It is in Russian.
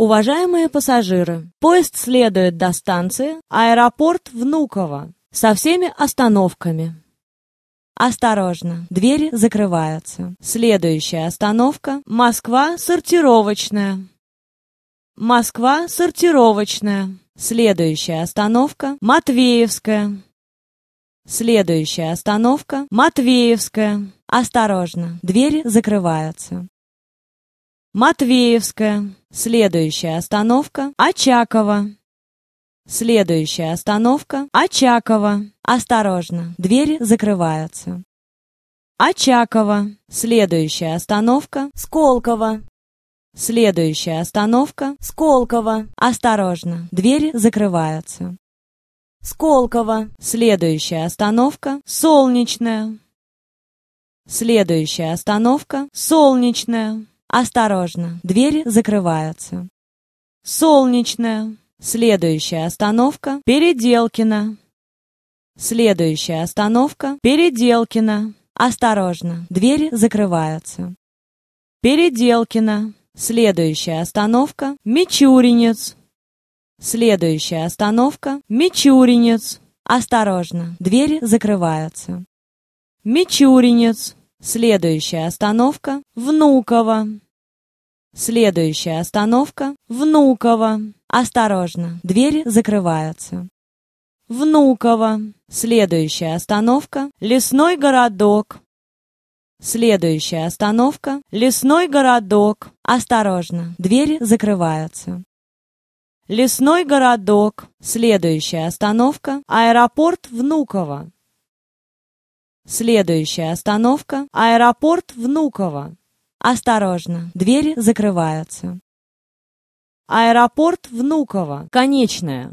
Уважаемые пассажиры, поезд следует до станции аэропорт Внуково со всеми остановками. Осторожно, двери закрываются. Следующая остановка – Москва сортировочная. Москва сортировочная. Следующая остановка – Матвеевская. Следующая остановка – Матвеевская. Осторожно, двери закрываются. Матвеевская. Следующая остановка – Очакова. Следующая остановка – Очакова. Осторожно, двери закрываются. Очакова. Следующая остановка – Сколково. Следующая остановка – Сколково. Осторожно, двери закрываются. Сколково. Следующая остановка — Солнечная. Следующая остановка — Солнечная. Осторожно, двери закрываются. Солнечная. Следующая остановка — Переделкина. Следующая остановка — Переделкина. Осторожно, двери закрываются. Переделкина. Следующая остановка — Мичуринец. Следующая остановка — Мичуринец. Осторожно, двери закрываются. Мичуринец. Следующая остановка — Внуково. Следующая остановка — Внуково. Осторожно, двери закрываются. Внуково. Следующая остановка — Лесной городок. Следующая остановка — Лесной городок. Осторожно, двери закрываются. Лесной городок. Следующая остановка – аэропорт Внуково. Следующая остановка – аэропорт Внуково. Осторожно, двери закрываются. Аэропорт Внуково. Конечная.